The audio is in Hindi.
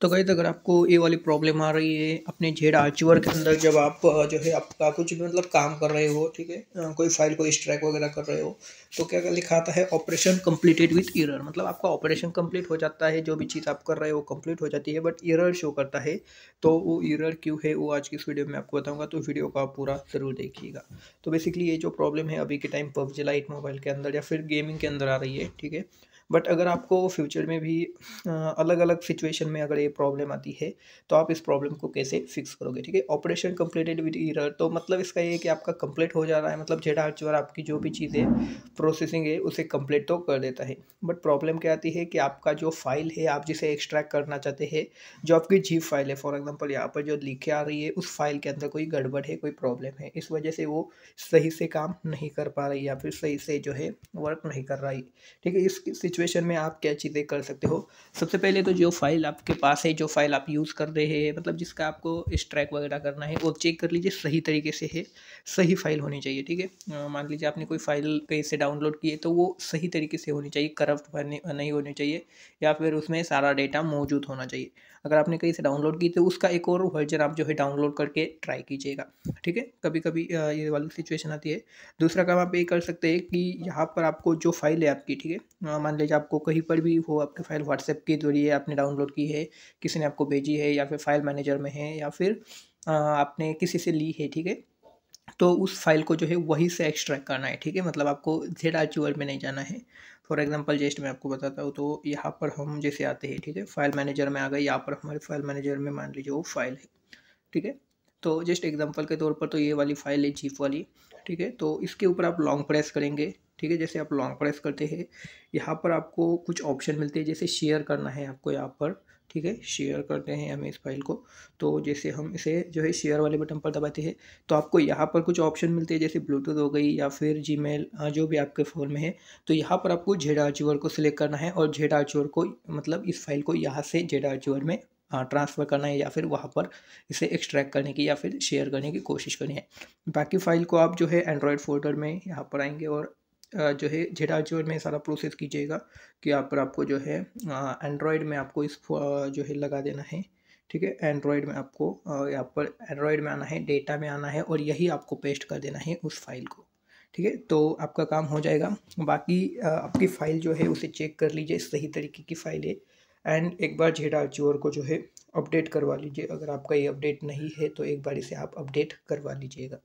तो गई अगर आपको ये वाली प्रॉब्लम आ रही है अपने जेड आर्चवर के अंदर जब आप जो है आपका कुछ भी मतलब काम कर रहे हो ठीक है कोई फाइल को स्ट्रैक वगैरह कर रहे हो तो क्या लिखाता है ऑपरेशन कंप्लीटेड विथ ईरर मतलब आपका ऑपरेशन कंप्लीट हो जाता है जो भी चीज़ आप कर रहे हो कंप्लीट हो जाती है बट ईरर शो करता है तो वो ईरर क्यों है वो आज की इस वीडियो में आपको बताऊँगा तो वीडियो का आप पूरा ज़रूर देखिएगा तो बेसिकली ये जो प्रॉब्लम है अभी के टाइम पबजी लाइट मोबाइल के अंदर या फिर गेमिंग के अंदर आ रही है ठीक है बट अगर आपको फ्यूचर में भी अलग अलग सिचुएशन में अगर ये प्रॉब्लम आती है तो आप इस प्रॉब्लम को कैसे फिक्स करोगे ठीक है ऑपरेशन कम्प्लीटेड विद ईरर तो मतलब इसका ये कि आपका कंप्लीट हो जा रहा है मतलब जेडा आर्चर आपकी जो भी चीज़ें प्रोसेसिंग है उसे कम्प्लीट तो कर देता है बट प्रॉब्लम क्या आती है कि आपका जो फाइल है आप जिसे एक्सट्रैक्ट करना चाहते हैं जो आपकी जीप फाइल है फॉर एग्जाम्पल यहाँ पर जो लिखे आ रही है उस फाइल के अंदर कोई गड़बड़ है कोई प्रॉब्लम है इस वजह से वो सही से काम नहीं कर पा रही या फिर सही से जो है वर्क नहीं कर रही ठीक है इस सिचुएशन सिचुएशन में आप क्या चीज़ें कर सकते हो सबसे पहले तो जो फाइल आपके पास है जो फाइल आप यूज़ कर रहे हैं मतलब जिसका आपको स्ट्रैक वगैरह करना है वो चेक कर लीजिए सही तरीके से है सही फाइल होनी चाहिए ठीक है मान लीजिए आपने कोई फाइल कहीं से डाउनलोड की है तो वो सही तरीके से होनी चाहिए करप्ट नहीं होनी चाहिए या फिर उसमें सारा डेटा मौजूद होना चाहिए अगर आपने कहीं से डाउनलोड की तो उसका एक और वर्जन आप जो है डाउनलोड करके ट्राई कीजिएगा ठीक है कभी कभी ये वाली सिचुएशन आती है दूसरा काम आप ये कर सकते हैं कि यहाँ पर आपको जो फाइल है आपकी ठीक है मान लीजिए मैसेज आपको कहीं पर भी हो आपकी फ़ाइल व्हाट्सएप के जरिए आपने डाउनलोड की है किसी ने आपको भेजी है या फिर फाइल मैनेजर में है या फिर आपने किसी से ली है ठीक है तो उस फाइल को जो है वहीं से एक्सट्रैक्ट करना है ठीक है मतलब आपको जेड आर में नहीं जाना है फॉर एग्जाम्पल जस्ट मैं आपको बताता हूँ तो यहाँ पर हम जैसे आते हैं ठीक है फाइल मैनेजर में आ गए यहाँ पर हमारे फाइल मैनेजर में मान लीजिए वो फाइल है ठीक है तो जस्ट एग्जाम्पल के तौर पर तो ये वाली फाइल है जीप वाली ठीक है तो इसके ऊपर आप लॉन्ग प्रेस करेंगे ठीक है जैसे आप लॉन्ग प्रेस करते हैं यहाँ पर आपको कुछ ऑप्शन मिलते हैं जैसे शेयर करना है आपको यहाँ पर ठीक है शेयर करते हैं हमें इस फाइल को तो जैसे हम इसे जो है शेयर वाले बटन पर दबाते हैं तो आपको यहाँ पर कुछ ऑप्शन मिलते हैं जैसे ब्लूटूथ हो गई या फिर जी मेल हाँ, जो भी आपके फ़ोन में है तो यहाँ पर आपको जेड आर को सिलेक्ट करना है और जेड आर को मतलब इस फाइल को यहाँ से जेड आर में ट्रांसफ़र हाँ, करना है या फिर वहाँ पर इसे एक्सट्रैक्ट करने की या फिर शेयर करने की कोशिश करनी है बाकी फ़ाइल को आप जो है एंड्रॉयड फोल्डर में यहाँ पर आएंगे और जो है जेडा जो में सारा प्रोसेस कीजिएगा कि आप पर आपको जो है एंड्रॉयड में आपको इस जो है लगा देना है ठीक है एंड्रॉयड में आपको यहाँ पर एंड्रॉयड में आना है डेटा में आना है और यही आपको पेस्ट कर देना है उस फाइल को ठीक है तो आपका काम हो जाएगा बाकी आपकी फ़ाइल जो है उसे चेक कर लीजिए सही तरीके की फ़ाइल है एंड एक बार जेडा जोर को जो है अपडेट करवा लीजिए अगर आपका ये अपडेट नहीं है तो एक बार इसे आप अपडेट करवा लीजिएगा